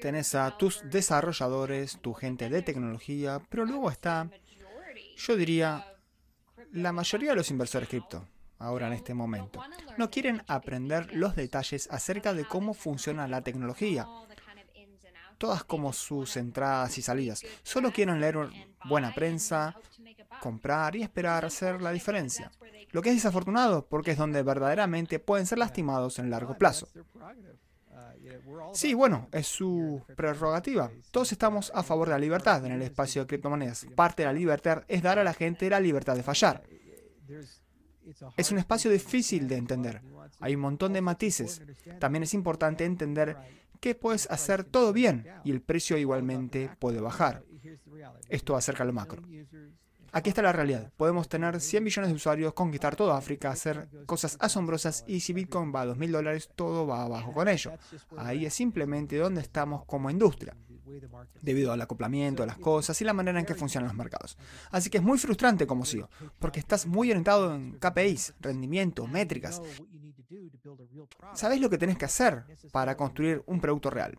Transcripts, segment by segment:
Tenés a tus desarrolladores, tu gente de tecnología, pero luego está, yo diría, la mayoría de los inversores cripto ahora en este momento. No quieren aprender los detalles acerca de cómo funciona la tecnología, todas como sus entradas y salidas. Solo quieren leer buena prensa, comprar y esperar hacer la diferencia. Lo que es desafortunado porque es donde verdaderamente pueden ser lastimados en largo plazo. Sí, bueno, es su prerrogativa. Todos estamos a favor de la libertad en el espacio de criptomonedas. Parte de la libertad es dar a la gente la libertad de fallar. Es un espacio difícil de entender. Hay un montón de matices. También es importante entender que puedes hacer todo bien y el precio igualmente puede bajar. Esto acerca a lo macro. Aquí está la realidad. Podemos tener 100 millones de usuarios, conquistar toda África, hacer cosas asombrosas y si Bitcoin va a 2.000 dólares, todo va abajo con ello. Ahí es simplemente donde estamos como industria, debido al acoplamiento de las cosas y la manera en que funcionan los mercados. Así que es muy frustrante como CEO, porque estás muy orientado en KPIs, rendimiento, métricas. Sabes lo que tenés que hacer para construir un producto real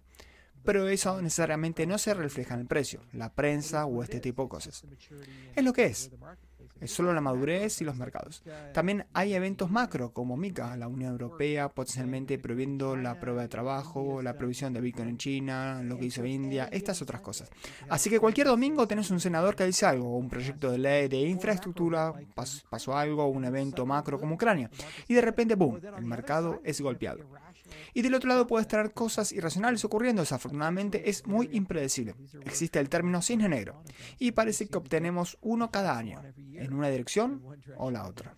pero eso necesariamente no se refleja en el precio, la prensa o este tipo de cosas. Es lo que es es solo la madurez y los mercados. También hay eventos macro como MICA, la Unión Europea potencialmente prohibiendo la prueba de trabajo, la prohibición de Bitcoin en China, lo que hizo India, estas otras cosas. Así que cualquier domingo tenés un senador que dice algo, un proyecto de ley de infraestructura, pasó, algo, un evento macro como Ucrania, y de repente, ¡boom!, el mercado es golpeado. Y del otro lado puedes traer cosas irracionales ocurriendo, desafortunadamente es muy impredecible. Existe el término cisne negro, y parece que obtenemos uno cada año en una dirección o la otra.